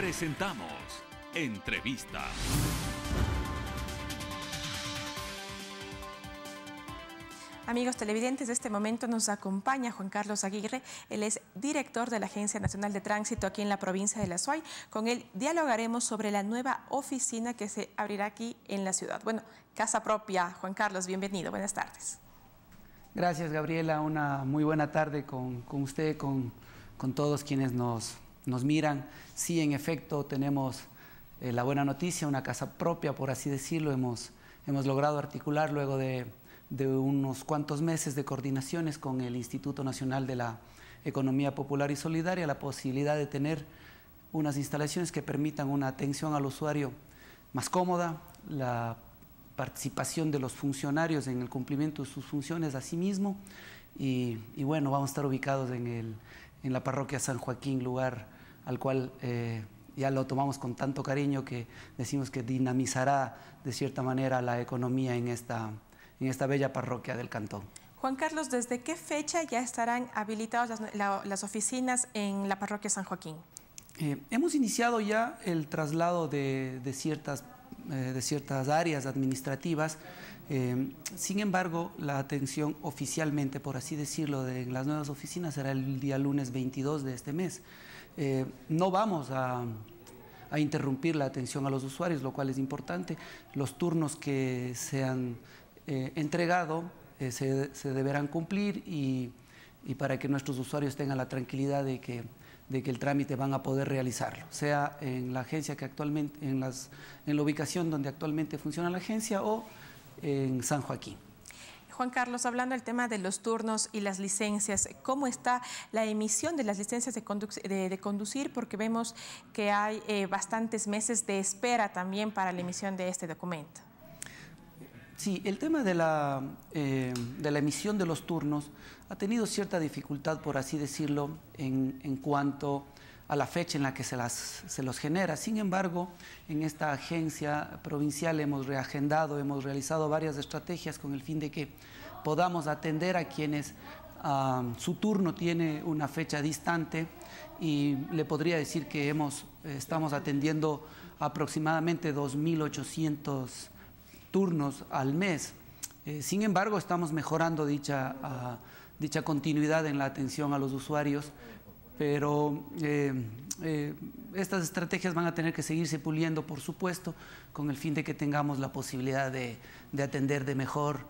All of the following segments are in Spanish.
presentamos Entrevista. Amigos televidentes, de este momento nos acompaña Juan Carlos Aguirre. Él es director de la Agencia Nacional de Tránsito aquí en la provincia de La Suay. Con él dialogaremos sobre la nueva oficina que se abrirá aquí en la ciudad. Bueno, casa propia. Juan Carlos, bienvenido. Buenas tardes. Gracias, Gabriela. Una muy buena tarde con, usted, con todos quienes nos, nos miran. Sí, en efecto, tenemos eh, la buena noticia, una casa propia, por así decirlo, hemos, logrado articular luego de, unos cuantos meses de coordinaciones con el Instituto Nacional de la Economía Popular y Solidaria la posibilidad de tener unas instalaciones que permitan una atención al usuario más cómoda, la participación de los funcionarios en el cumplimiento de sus funciones a sí mismo y, y bueno, vamos a estar ubicados en el, en la parroquia San Joaquín, lugar al cual eh, ya lo tomamos con tanto cariño que decimos que dinamizará de cierta manera la economía en esta, en esta bella parroquia del cantón. Juan Carlos, ¿desde qué fecha ya estarán habilitadas las, oficinas en la parroquia San Joaquín? Eh, hemos iniciado ya el traslado de, de ciertas eh, de ciertas áreas administrativas. Eh, sin embargo, la atención oficialmente, por así decirlo, de las nuevas oficinas será el día lunes 22 de este mes. Eh, no vamos a, interrumpir la atención a los usuarios, lo cual es importante. Los turnos que se han entregado se, deberán cumplir y para que nuestros usuarios tengan la tranquilidad de que de que el trámite van a poder realizarlo, sea en la agencia que actualmente, en, las, en la ubicación donde actualmente funciona la agencia o en San Joaquín. Juan Carlos, hablando del tema de los turnos y las licencias, ¿cómo está la emisión de las licencias de, conducir? Porque vemos que hay eh, bastantes meses de espera también para la emisión de este documento. Sí, el tema eh, de la, emisión de los turnos ha tenido cierta dificultad, por así decirlo, en, cuanto a la fecha en la que se, se los genera. Sin embargo, en esta agencia provincial hemos reagendado, hemos realizado varias estrategias con el fin de que podamos atender a quienes ah, su turno tiene una fecha distante y le podría decir que hemos, estamos atendiendo aproximadamente 2.800 turnos al mes. Eh, sin embargo, estamos mejorando dicha, ah, dicha continuidad en la atención a los usuarios, pero eh, eh, estas estrategias van a tener que seguirse puliendo, por supuesto, con el fin de que tengamos la posibilidad de, de atender de mejor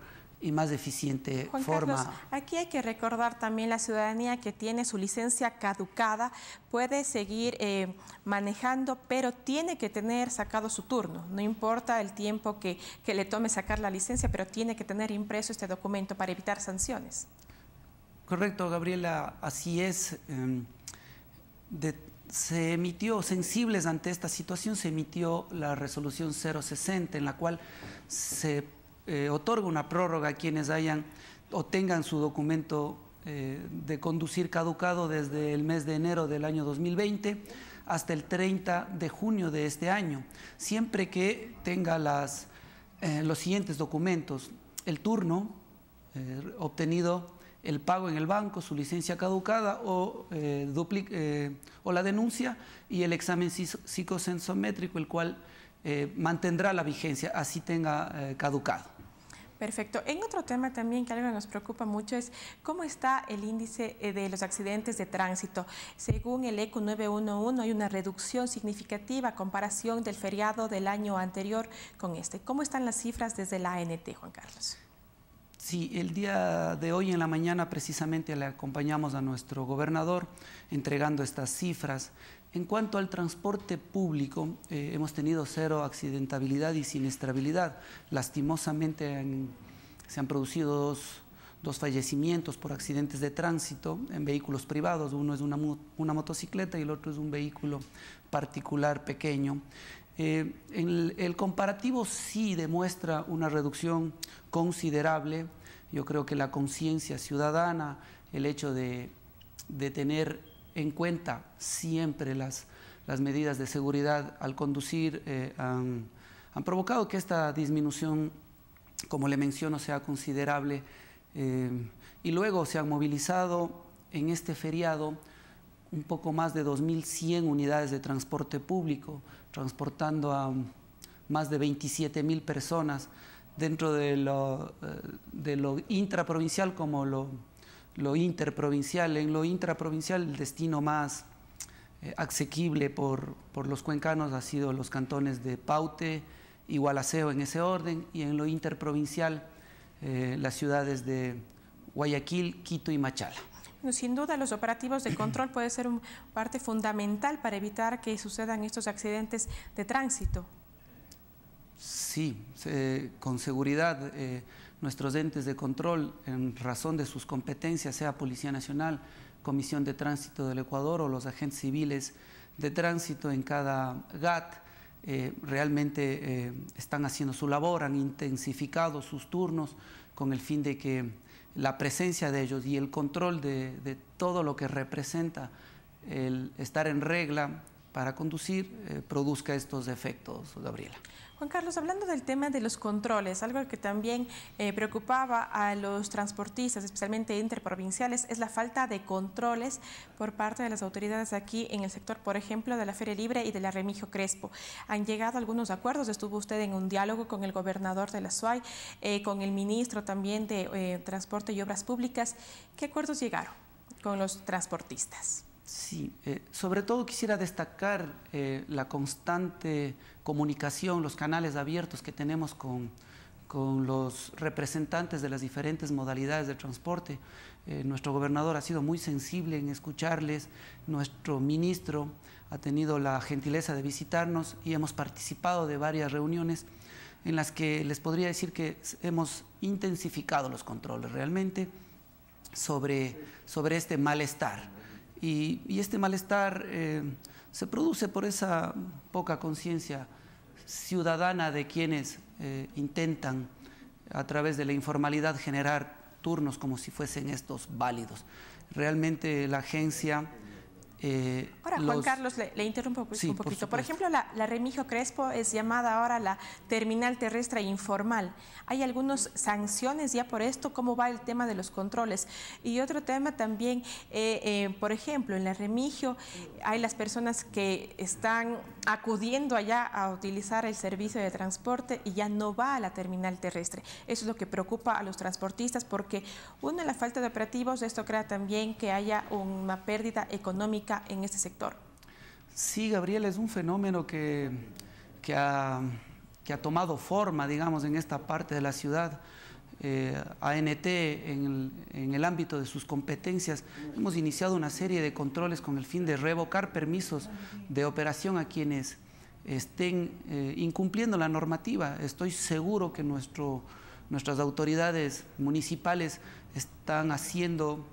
y más eficiente forma. aquí hay que recordar también la ciudadanía que tiene su licencia caducada, puede seguir eh, manejando, pero tiene que tener sacado su turno. No importa el tiempo que, le tome sacar la licencia, pero tiene que tener impreso este documento para evitar sanciones. Correcto, Gabriela, así es. Em, se emitió, sensibles ante esta situación, se emitió la resolución 060, en la cual se eh, otorga una prórroga a quienes hayan o tengan su documento eh, de conducir caducado desde el mes de enero del año 2020 hasta el 30 de junio de este año, siempre que tenga las, eh, los siguientes documentos, el turno obtenido, el pago en el banco, su licencia caducada o, o la denuncia y el examen psicosensométrico, el cual... mantendrá la vigencia, así tenga caducado. Perfecto. En otro tema también que algo nos preocupa mucho es cómo está el índice eh, de los accidentes de tránsito. Según el ECU 911 hay una reducción significativa a comparación del feriado del año anterior con este. ¿Cómo están las cifras desde la ANT, Juan Carlos? Sí, el día de hoy en la mañana precisamente le acompañamos a nuestro gobernador entregando estas cifras. En cuanto al transporte público, eh, hemos tenido cero accidentabilidad y siniestrabilidad. Lastimosamente se han producido dos, fallecimientos por accidentes de tránsito en vehículos privados. Uno es una, motocicleta y el otro es un vehículo particular pequeño. Eh, el, comparativo sí demuestra una reducción considerable. Yo creo que la conciencia ciudadana, el hecho de de tener en cuenta siempre las, las medidas de seguridad al conducir eh, han, provocado que esta disminución, como le menciono, sea considerable. Eh, y luego se han movilizado en este feriado un poco más de 2.100 unidades de transporte público, transportando a más de 27.000 personas dentro de lo, eh, de lo intraprovincial como lo lo interprovincial, en lo intraprovincial el destino más eh, asequible por, los cuencanos ha sido los cantones de Paute y Gualaceo en ese orden y en lo interprovincial eh, las ciudades de Guayaquil, Quito y Machala. Sin duda, los operativos de control pueden ser un parte fundamental para evitar que sucedan estos accidentes de tránsito. Sí, con seguridad. Eh, nuestros entes de control, en razón de sus competencias, sea Policía Nacional, Comisión de Tránsito del Ecuador o los agentes civiles de tránsito en cada GAT, eh, realmente eh, están haciendo su labor, han intensificado sus turnos con el fin de que la presencia de ellos y el control de, de todo lo que representa el estar en regla para conducir eh, produzca estos defectos, Gabriela. Juan Carlos, hablando del tema de los controles, algo que también eh, preocupaba a los transportistas, especialmente interprovinciales, es la falta de controles por parte de las autoridades aquí en el sector, por ejemplo, de la Feria Libre y de la Remigio Crespo. Han llegado algunos acuerdos, estuvo usted en un diálogo con el gobernador de la SUAI, eh, con el ministro también de Transporte y Obras Públicas. ¿Qué acuerdos llegaron con los transportistas? Sí, eh, sobre todo quisiera destacar eh, la constante comunicación, los canales abiertos que tenemos con, los representantes de las diferentes modalidades de transporte. Eh, nuestro gobernador ha sido muy sensible en escucharles, nuestro ministro ha tenido la gentileza de visitarnos y hemos participado de varias reuniones en las que les podría decir que hemos intensificado los controles realmente sobre este malestar y, este malestar eh, se produce por esa poca conciencia ciudadana de quienes eh, intentan a través de la informalidad generar turnos como si fuesen estos válidos. Realmente la agencia eh, ahora, Juan Carlos, le, interrumpo un poquito. Por, ejemplo, la, Remigio Crespo es llamada ahora la terminal terrestre e informal. ¿Hay algunas sanciones ya por esto? ¿Cómo va el tema de los controles? Y otro tema también, eh, eh, por ejemplo, en la Remigio hay las personas que están acudiendo allá a utilizar el servicio de transporte y ya no va a la terminal terrestre. Eso es lo que preocupa a los transportistas porque, uno, la falta de operativos, esto crea también que haya una pérdida económica en este sector? Sí, Gabriel, es un fenómeno que, que, ha, tomado forma, digamos, en esta parte de la ciudad. Eh, ANT, en el, ámbito de sus competencias, hemos iniciado una serie de controles con el fin de revocar permisos de operación a quienes estén eh, incumpliendo la normativa. Estoy seguro que nuestro, nuestras autoridades municipales están haciendo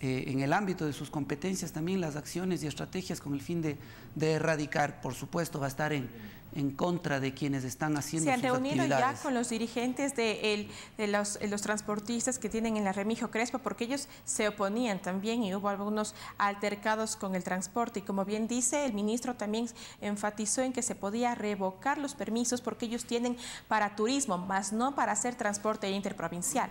eh, en el ámbito de sus competencias también las acciones y estrategias con el fin de, erradicar, por supuesto, va a estar en, contra de quienes están haciendo Se han reunido ya con los dirigentes de, los, eh, los, transportistas que tienen en la Remijo Crespo, porque ellos se oponían también y hubo algunos altercados con el transporte. Y como bien dice, el ministro también enfatizó en que se podía revocar los permisos porque ellos tienen para turismo, más no para hacer transporte interprovincial.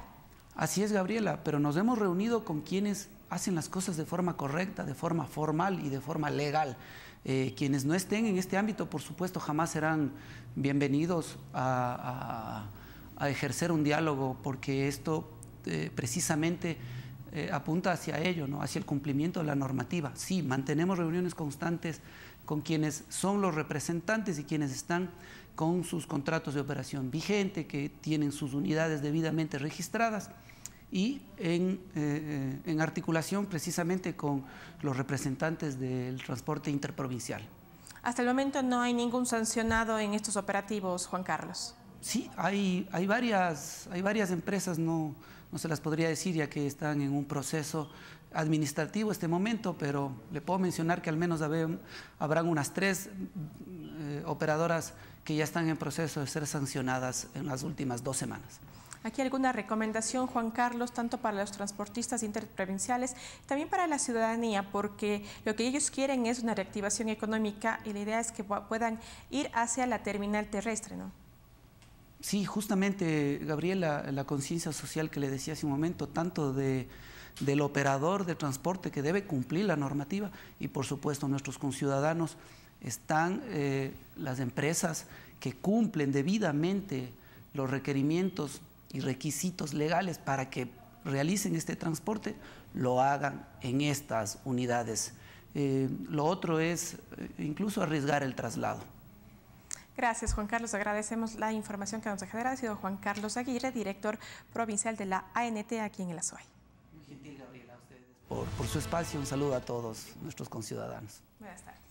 Así es, Gabriela, pero nos hemos reunido con quienes hacen las cosas de forma correcta, de forma formal y de forma legal. Eh, quienes no estén en este ámbito, por supuesto, jamás serán bienvenidos a, ejercer un diálogo, porque esto eh, precisamente eh, apunta hacia ello, ¿no? hacia el cumplimiento de la normativa. Sí, mantenemos reuniones constantes con quienes son los representantes y quienes están con sus contratos de operación vigente, que tienen sus unidades debidamente registradas y eh, eh, en, articulación precisamente con los representantes del transporte interprovincial. Hasta el momento no hay ningún sancionado en estos operativos, Juan Carlos. Sí, hay, hay, varias, hay varias empresas, no, no se las podría decir ya que están en un proceso administrativo este momento, pero le puedo mencionar que al menos habrán unas tres operadoras que ya están en proceso de ser sancionadas en las últimas dos semanas. ¿Aquí alguna recomendación, Juan Carlos, tanto para los transportistas interprovinciales, también para la ciudadanía? Porque lo que ellos quieren es una reactivación económica y la idea es que puedan ir hacia la terminal terrestre, ¿no? Sí, justamente, Gabriela, la, conciencia social que le decía hace un momento, tanto de, del operador de transporte que debe cumplir la normativa y, por supuesto, nuestros conciudadanos están eh, las empresas que cumplen debidamente los requerimientos y requisitos legales para que realicen este transporte, lo hagan en estas unidades. Eh, lo otro es eh, incluso arriesgar el traslado. Gracias, Juan Carlos. Agradecemos la información que nos Ha sido Juan Carlos Aguirre, director provincial de la ANT aquí en el Azuay. Muy gentil, Gabriela, a ustedes por, por su espacio. Un saludo a todos nuestros conciudadanos. Buenas tardes.